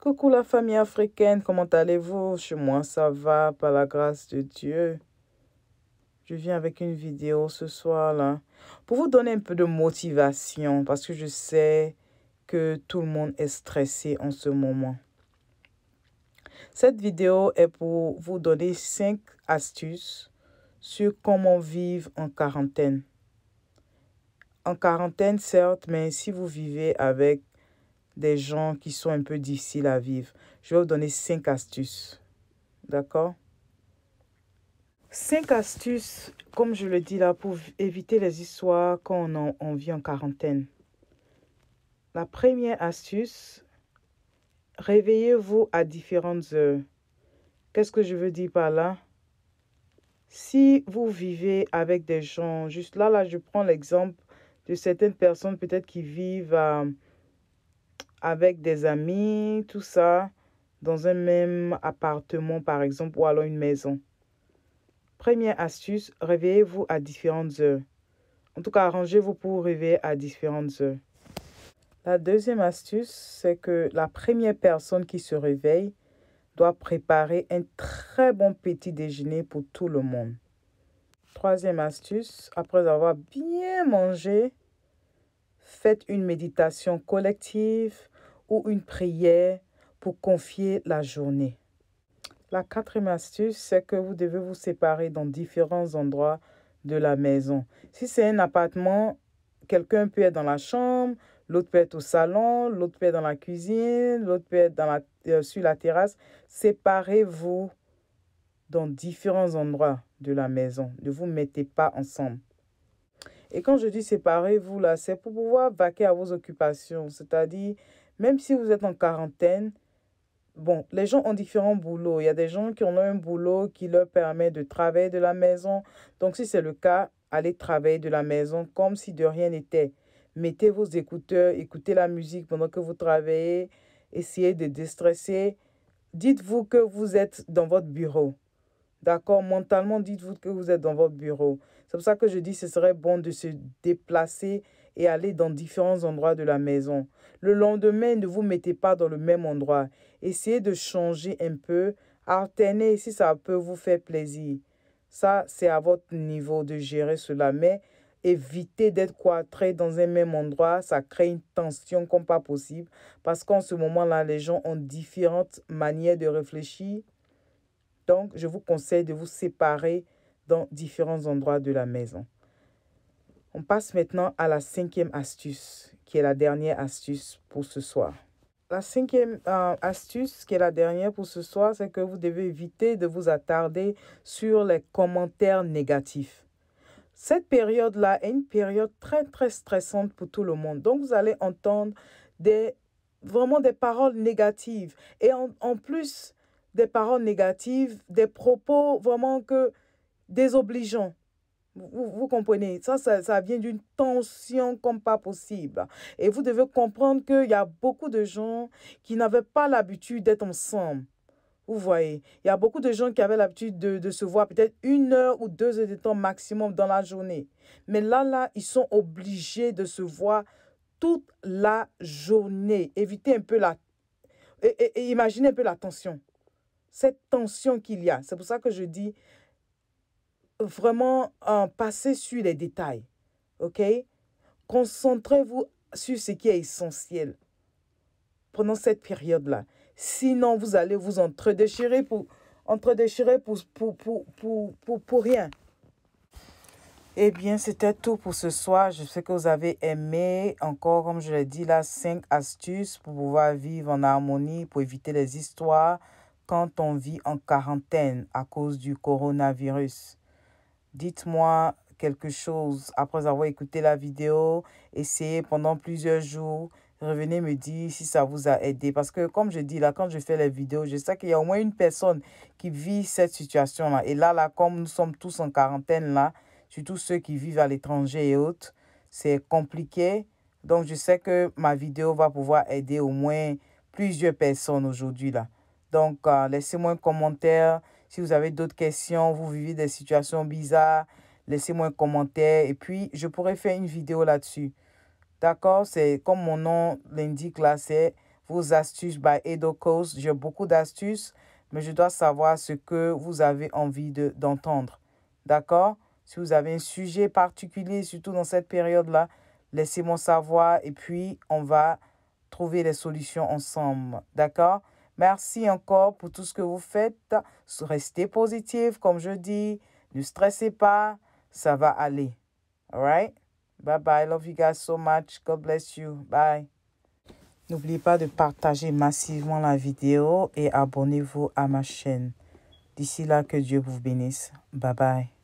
Coucou la famille africaine, comment allez-vous? Chez moi, ça va, par la grâce de Dieu. Je viens avec une vidéo ce soir là pour vous donner un peu de motivation parce que je sais que tout le monde est stressé en ce moment. Cette vidéo est pour vous donner 5 astuces sur comment vivre en quarantaine. En quarantaine, certes, mais si vous vivez avec des gens qui sont un peu difficiles à vivre. Je vais vous donner cinq astuces. D'accord Cinq astuces, comme je le dis là, pour éviter les histoires quand on, vit en quarantaine. La première astuce, réveillez-vous à différentes heures. Qu'est-ce que je veux dire par là Si vous vivez avec des gens, juste là, là, je prends l'exemple de certaines personnes peut-être qui vivent... à avec des amis, tout ça, dans un même appartement par exemple ou alors une maison. Première astuce, réveillez-vous à différentes heures. En tout cas, arrangez-vous pour réveiller à différentes heures. La deuxième astuce, c'est que la première personne qui se réveille doit préparer un très bon petit déjeuner pour tout le monde. Troisième astuce, après avoir bien mangé, faites une méditation collective ou une prière pour confier la journée. La quatrième astuce, c'est que vous devez vous séparer dans différents endroits de la maison. Si c'est un appartement, quelqu'un peut être dans la chambre, l'autre peut être au salon, l'autre peut être dans la cuisine, l'autre peut être dans la, euh, sur la terrasse. Séparez-vous dans différents endroits de la maison. Ne vous mettez pas ensemble. Et quand je dis séparez-vous, là, c'est pour pouvoir vaquer à vos occupations, c'est-à-dire même si vous êtes en quarantaine, bon, les gens ont différents boulots. Il y a des gens qui ont un boulot qui leur permet de travailler de la maison. Donc, si c'est le cas, allez travailler de la maison comme si de rien n'était. Mettez vos écouteurs, écoutez la musique pendant que vous travaillez, essayez de déstresser. Dites-vous que vous êtes dans votre bureau. D'accord Mentalement, dites-vous que vous êtes dans votre bureau. C'est pour ça que je dis que ce serait bon de se déplacer et allez dans différents endroits de la maison. Le lendemain, ne vous mettez pas dans le même endroit. Essayez de changer un peu, alternez si ça peut vous faire plaisir. Ça, c'est à votre niveau de gérer cela, mais évitez d'être quatre dans un même endroit, ça crée une tension comme pas possible, parce qu'en ce moment-là, les gens ont différentes manières de réfléchir. Donc, je vous conseille de vous séparer dans différents endroits de la maison. On passe maintenant à la cinquième astuce, qui est la dernière astuce pour ce soir. La cinquième euh, astuce, qui est la dernière pour ce soir, c'est que vous devez éviter de vous attarder sur les commentaires négatifs. Cette période-là est une période très, très stressante pour tout le monde. Donc, vous allez entendre des, vraiment des paroles négatives. Et en, en plus des paroles négatives, des propos vraiment que désobligeants. Vous, comprenez, ça, ça, vient d'une tension comme pas possible. Et vous devez comprendre qu'il y a beaucoup de gens qui n'avaient pas l'habitude d'être ensemble. Vous voyez, il y a beaucoup de gens qui avaient l'habitude de, se voir peut-être une heure ou deux heures de temps maximum dans la journée. Mais là, là, ils sont obligés de se voir toute la journée. Évitez un peu la... et imaginez un peu la tension. Cette tension qu'il y a. C'est pour ça que je dis, vraiment euh, passer sur les détails. OK? Concentrez-vous sur ce qui est essentiel pendant cette période-là. Sinon, vous allez vous entre-déchirer pour, entre -déchirer pour, pour, pour, pour, pour rien. Eh bien, c'était tout pour ce soir. Je sais que vous avez aimé, encore comme je l'ai dit là, cinq astuces pour pouvoir vivre en harmonie, pour éviter les histoires quand on vit en quarantaine à cause du coronavirus. Dites-moi quelque chose après avoir écouté la vidéo. Essayez pendant plusieurs jours. Revenez me dire si ça vous a aidé. Parce que comme je dis là, quand je fais les vidéos, je sais qu'il y a au moins une personne qui vit cette situation-là. Et là, là, comme nous sommes tous en quarantaine là, surtout ceux qui vivent à l'étranger et autres, c'est compliqué. Donc, je sais que ma vidéo va pouvoir aider au moins plusieurs personnes aujourd'hui là. Donc, euh, laissez-moi un commentaire. Si vous avez d'autres questions, vous vivez des situations bizarres, laissez-moi un commentaire et puis je pourrais faire une vidéo là-dessus. D'accord C'est comme mon nom l'indique là, c'est vos astuces by Cause. J'ai beaucoup d'astuces, mais je dois savoir ce que vous avez envie d'entendre. D'accord Si vous avez un sujet particulier, surtout dans cette période-là, laissez-moi savoir et puis on va trouver les solutions ensemble. D'accord Merci encore pour tout ce que vous faites. Restez positif, comme je dis. Ne stressez pas. Ça va aller. All right? Bye bye. Love you guys so much. God bless you. Bye. N'oubliez pas de partager massivement la vidéo et abonnez-vous à ma chaîne. D'ici là, que Dieu vous bénisse. Bye bye.